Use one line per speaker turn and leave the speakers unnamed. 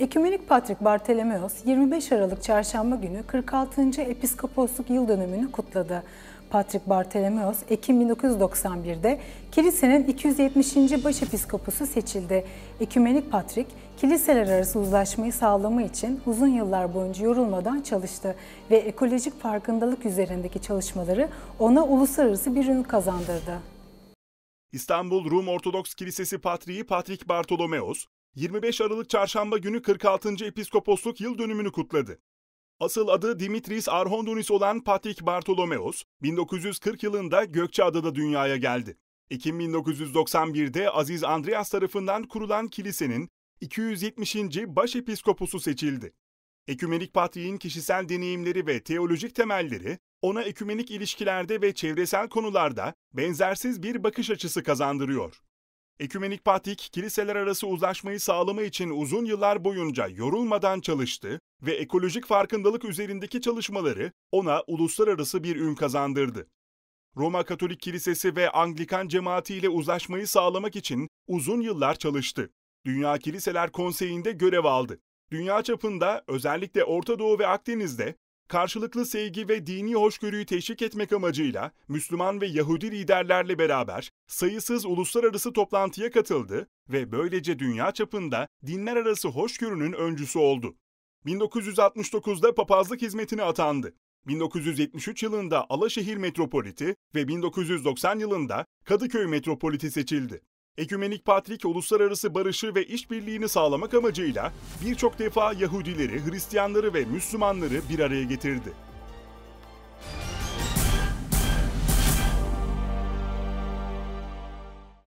Ekümenik Patrik Bartolomeos 25 Aralık Çarşamba günü 46. Episkoposluk yıl dönümünü kutladı. Patrik Bartolomeos Ekim 1991'de kilisenin 270. başepiskoposu seçildi. Ekümenik Patrik, kiliseler arası uzlaşmayı sağlama için uzun yıllar boyunca yorulmadan çalıştı ve ekolojik farkındalık üzerindeki çalışmaları ona uluslararası bir ün kazandırdı.
İstanbul Rum Ortodoks Kilisesi Patriği Patrik Bartolomeos, 25 Aralık Çarşamba günü 46. Episkoposluk yıl dönümünü kutladı. Asıl adı Dimitris Arhondonis olan Patrik Bartolomeos, 1940 yılında Gökçeada'da dünyaya geldi. Ekim 1991'de Aziz Andreas tarafından kurulan kilisenin 270. başepiskoposu seçildi. Ekümenik patriğin kişisel deneyimleri ve teolojik temelleri ona ekümenik ilişkilerde ve çevresel konularda benzersiz bir bakış açısı kazandırıyor. Ekümenik Patrik, kiliseler arası uzlaşmayı sağlama için uzun yıllar boyunca yorulmadan çalıştı ve ekolojik farkındalık üzerindeki çalışmaları ona uluslararası bir ün kazandırdı. Roma Katolik Kilisesi ve Anglikan cemaatiyle uzlaşmayı sağlamak için uzun yıllar çalıştı. Dünya Kiliseler Konseyi'nde görev aldı. Dünya çapında özellikle Orta Doğu ve Akdeniz'de karşılıklı sevgi ve dini hoşgörüyü teşvik etmek amacıyla Müslüman ve Yahudi liderlerle beraber sayısız uluslararası toplantıya katıldı ve böylece dünya çapında dinler arası hoşgörünün öncüsü oldu. 1969'da papazlık hizmetine atandı. 1973 yılında Alaşehir Metropoliti ve 1990 yılında Kadıköy Metropoliti seçildi. Ekümenik Patrik uluslararası barışı ve işbirliğini sağlamak amacıyla birçok defa Yahudileri, Hristiyanları ve Müslümanları bir araya getirdi.